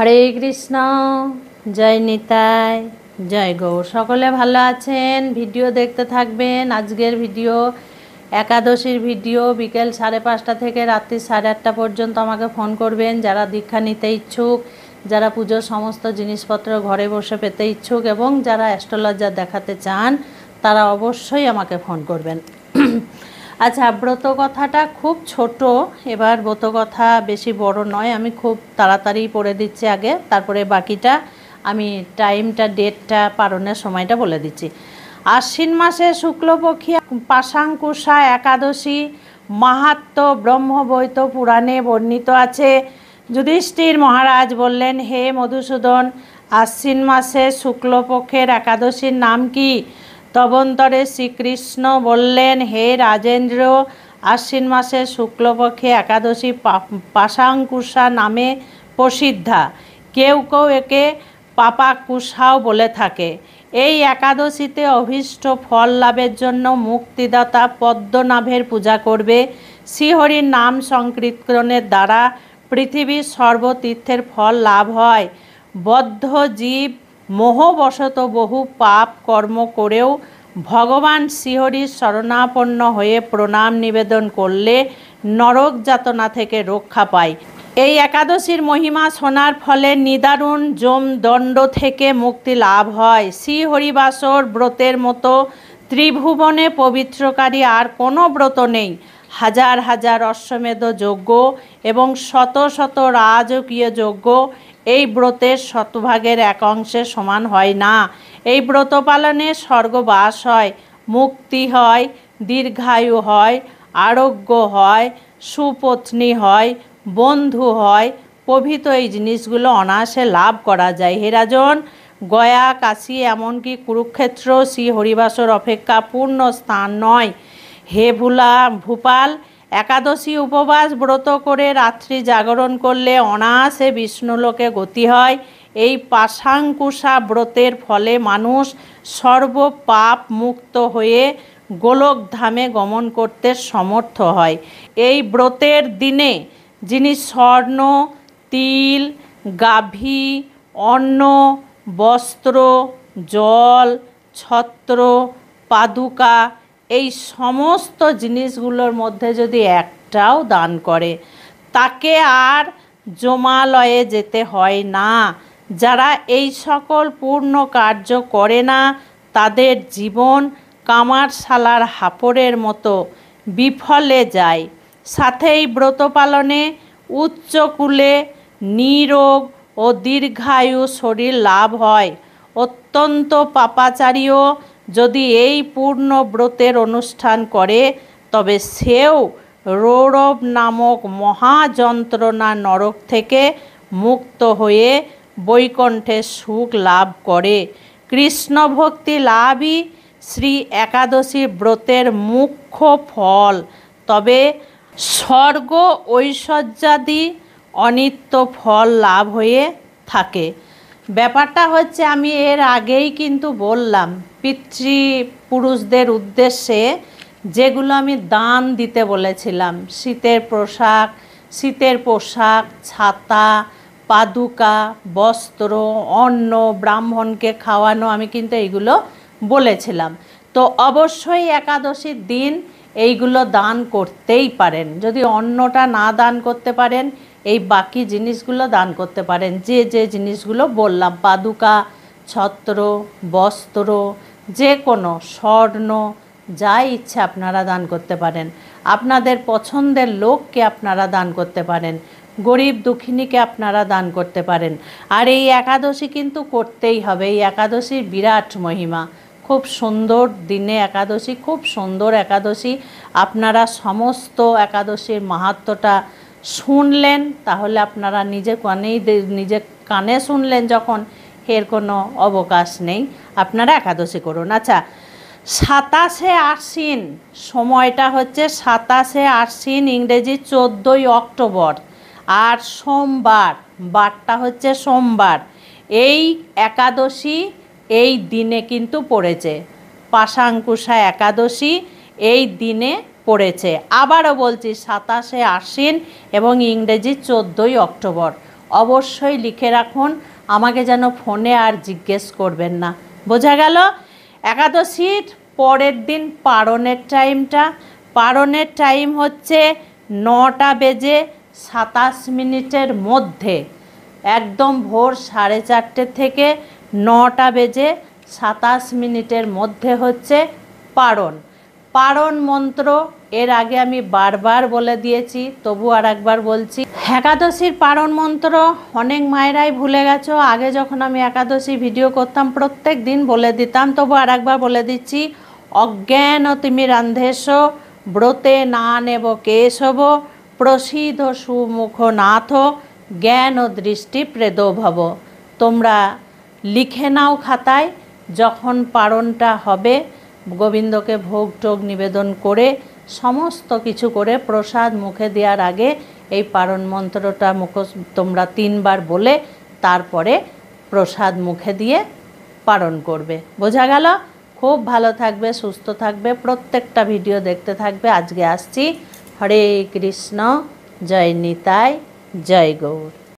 হরে কৃষ্ণ জয় নিতাই জয় গৌর সকলে ভালো আছেন ভিডিও দেখতে থাকবেন আজকের ভিডিও একাদশীর ভিডিও বিকেল সাড়ে পাঁচটা থেকে রাত্রি সাড়ে আটটা পর্যন্ত আমাকে ফোন করবেন যারা দীক্ষা নিতে ইচ্ছুক যারা পুজোর সমস্ত জিনিসপত্র ঘরে বসে পেতে ইচ্ছুক এবং যারা অ্যাস্ট্রোলজার দেখাতে চান তারা অবশ্যই আমাকে ফোন করবেন আচ্ছা ব্রত কথাটা খুব ছোট এবার ব্রত কথা বেশি বড় নয় আমি খুব তাড়াতাড়ি পড়ে দিচ্ছি আগে তারপরে বাকিটা আমি টাইমটা ডেটটা পারণের সময়টা বলে দিচ্ছি আশ্বিন মাসে শুক্লপক্ষী পাশাঙ্কুষা একাদশী মাহাত্ম ব্রহ্মবৈত পুরাণে বর্ণিত আছে যুধিষ্ঠির মহারাজ বললেন হে মধুসূদন আশ্বিন মাসে শুক্লপক্ষের একাদশীর নাম কি তবন্তরে শ্রীকৃষ্ণ বললেন হে রাজেন্দ্র আশ্বিন মাসে শুক্লপক্ষে একাদশী পাশাঙ্কুশা নামে প্রসিদ্ধা কেউ কেউ একে পাপাকুষাও বলে থাকে এই একাদশীতে অভীষ্ট ফল লাভের জন্য মুক্তিদাতা পদ্মনাভের পূজা করবে শ্রীহরির নাম সংকীর্তনের দ্বারা পৃথিবীর সর্বতীর্থের ফল লাভ হয় বদ্ধ জীব মোহবশত বহু পাপ কর্ম করেও ভগবান শ্রীহরির শরণাপন্ন হয়ে প্রণাম নিবেদন করলে নরক যাতনা থেকে রক্ষা পায় এই একাদশীর মহিমা শোনার ফলে নিদারুণ যম দণ্ড থেকে মুক্তি লাভ হয় শ্রীহরিবাসর ব্রতের মতো ত্রিভুবনে পবিত্রকারী আর কোনো ব্রত নেই হাজার হাজার অশ্বমেধ যজ্ঞ এবং শত শত রাজকীয় যজ্ঞ এই ব্রতের শতভাগের এক অংশে সমান হয় না এই ব্রত পালনে স্বর্গবাস হয় মুক্তি হয় দীর্ঘায়ু হয় আরোগ্য হয় সুপত্নী হয় বন্ধু হয় প্রভৃত এই জিনিসগুলো অনায়াসে লাভ করা যায় হেরাজন গয়া কাশি এমনকি কুরুক্ষেত্র শ্রী হরিবাসর অপেক্ষা পূর্ণ স্থান নয় হে ভুলা ভূপাল একাদশী উপবাস ব্রত করে রাত্রি জাগরণ করলে অনায়াসে বিষ্ণুলোকে গতি হয় এই পাশাঙ্কুশা ব্রতের ফলে মানুষ সর্বপাপ মুক্ত হয়ে গোলক ধামে গমন করতে সমর্থ হয় এই ব্রতের দিনে যিনি স্বর্ণ তিল গাভী অন্ন বস্ত্র জল ছত্র পাদুকা এই সমস্ত জিনিসগুলোর মধ্যে যদি একটাও দান করে তাকে আর জমালয়ে যেতে হয় না যারা এই সকল পূর্ণ কার্য করে না তাদের জীবন কামারশালার হাপড়ের মতো বিফলে যায় সাথেই ব্রত পালনে উচ্চকূলে নিরোগ ও দীর্ঘায়ু শরীর লাভ হয় অত্যন্ত পাপাচারীও যদি এই পূর্ণ ব্রতের অনুষ্ঠান করে তবে সেও রৌরব নামক মহাযন্ত্রণা নরক থেকে মুক্ত হয়ে বৈকণ্ঠে সুখ লাভ করে কৃষ্ণ ভক্তি লাভই শ্রী একাদশী ব্রতের মুখ্য ফল তবে স্বর্গ ঐশ্বর্যাদি অনিত্য ফল লাভ হয়ে থাকে ব্যাপারটা হচ্ছে আমি এর আগেই কিন্তু বললাম পিতৃ পুরুষদের উদ্দেশ্যে যেগুলো আমি দান দিতে বলেছিলাম শীতের পোশাক শীতের পোশাক ছাতা পাদুকা বস্ত্র অন্ন ব্রাহ্মণকে খাওয়ানো আমি কিন্তু এইগুলো বলেছিলাম তো অবশ্যই একাদশীর দিন এইগুলো দান করতেই পারেন যদি অন্নটা না দান করতে পারেন এই বাকি জিনিসগুলো দান করতে পারেন যে যে জিনিসগুলো বললাম পাদুকা ছত্র বস্ত্র যে কোনো স্বর্ণ যা ইচ্ছে আপনারা দান করতে পারেন আপনাদের পছন্দের লোককে আপনারা দান করতে পারেন গরিব দুঃখিনীকে আপনারা দান করতে পারেন আর এই একাদশী কিন্তু করতেই হবে এই একাদশীর বিরাট মহিমা খুব সুন্দর দিনে একাদশী খুব সুন্দর একাদশী আপনারা সমস্ত একাদশীর মাহাত্মটা শুনলেন তাহলে আপনারা নিজে কানেই নিজে কানে শুনলেন যখন এর কোনো অবকাশ নেই আপনারা একাদশী করুন আচ্ছা সাতাশে আশ্বিন সময়টা হচ্ছে সাতাশে আশ্বিন ইংরেজি চোদ্দোই অক্টোবর আর সোমবার বারটা হচ্ছে সোমবার এই একাদশী এই দিনে কিন্তু পড়েছে পাশাঙ্কুশা একাদশী এই দিনে পড়েছে আবারও বলছি সাতাশে আশ্বিন এবং ইংরেজি চোদ্দোই অক্টোবর অবশ্যই লিখে রাখুন আমাকে যেন ফোনে আর জিজ্ঞেস করবেন না বোঝা গেল একাদশীর পরের দিন পারণের টাইমটা পারণের টাইম হচ্ছে নটা বেজে সাতাশ মিনিটের মধ্যে একদম ভোর সাড়ে চারটে থেকে নটা বেজে সাতাশ মিনিটের মধ্যে হচ্ছে পারণ পারণ মন্ত্র এর আগে আমি বারবার বলে দিয়েছি তবু আর একবার বলছি একাদশীর পারণ মন্ত্র অনেক মায়েরাই ভুলে গেছো আগে যখন আমি একাদশী ভিডিও করতাম প্রত্যেক দিন বলে দিতাম তবু আর একবার বলে দিচ্ছি অজ্ঞান তুমি রান্ধেশ ব্রতে না নেব কেশব প্রসিদ্ধ সুমুখ নাথ জ্ঞান ও দৃষ্টি প্রেদ ভব তোমরা লিখে নাও খাতায় যখন পারণটা হবে গোবিন্দকে ভোগ টোগ নিবেদন করে সমস্ত কিছু করে প্রসাদ মুখে দেওয়ার আগে এই পারণ মন্ত্রটা মুখ তোমরা তিনবার বলে তারপরে প্রসাদ মুখে দিয়ে পারণ করবে বোঝা গেল খুব ভালো থাকবে সুস্থ থাকবে প্রত্যেকটা ভিডিও দেখতে থাকবে আজকে আসছি হরে কৃষ্ণ জয় নিতাই জয় গৌর